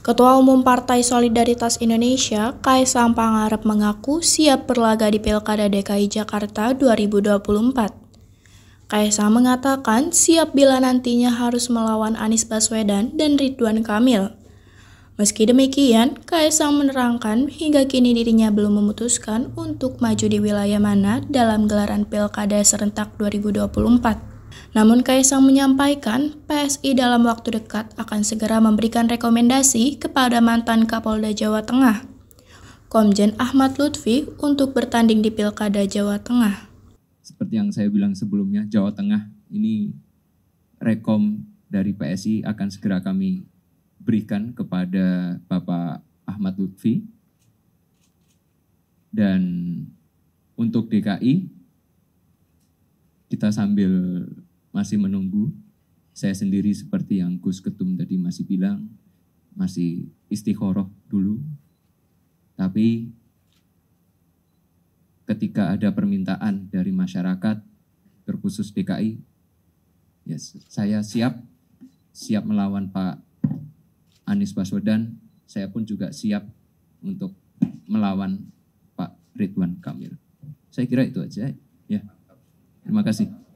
Ketua Umum Partai Solidaritas Indonesia, Kaisang Pangarep mengaku siap berlaga di Pilkada DKI Jakarta 2024. Kaisang mengatakan siap bila nantinya harus melawan Anies Baswedan dan Ridwan Kamil. Meski demikian, Kaisang menerangkan hingga kini dirinya belum memutuskan untuk maju di wilayah mana dalam gelaran Pilkada serentak 2024. Namun Kaisang menyampaikan PSI dalam waktu dekat akan segera memberikan rekomendasi kepada mantan Kapolda Jawa Tengah, Komjen Ahmad Lutfi untuk bertanding di Pilkada Jawa Tengah. Seperti yang saya bilang sebelumnya, Jawa Tengah ini rekom dari PSI akan segera kami berikan kepada Bapak Ahmad Lutfi. Dan untuk DKI, kita sambil masih menunggu. Saya sendiri seperti yang Gus Ketum tadi masih bilang, masih istiqoroh dulu. Tapi ketika ada permintaan dari masyarakat, terkhusus DKI, ya saya siap, siap melawan Pak Anies Baswedan, saya pun juga siap untuk melawan Pak Ridwan Kamil. Saya kira itu aja. Ya. Terima kasih.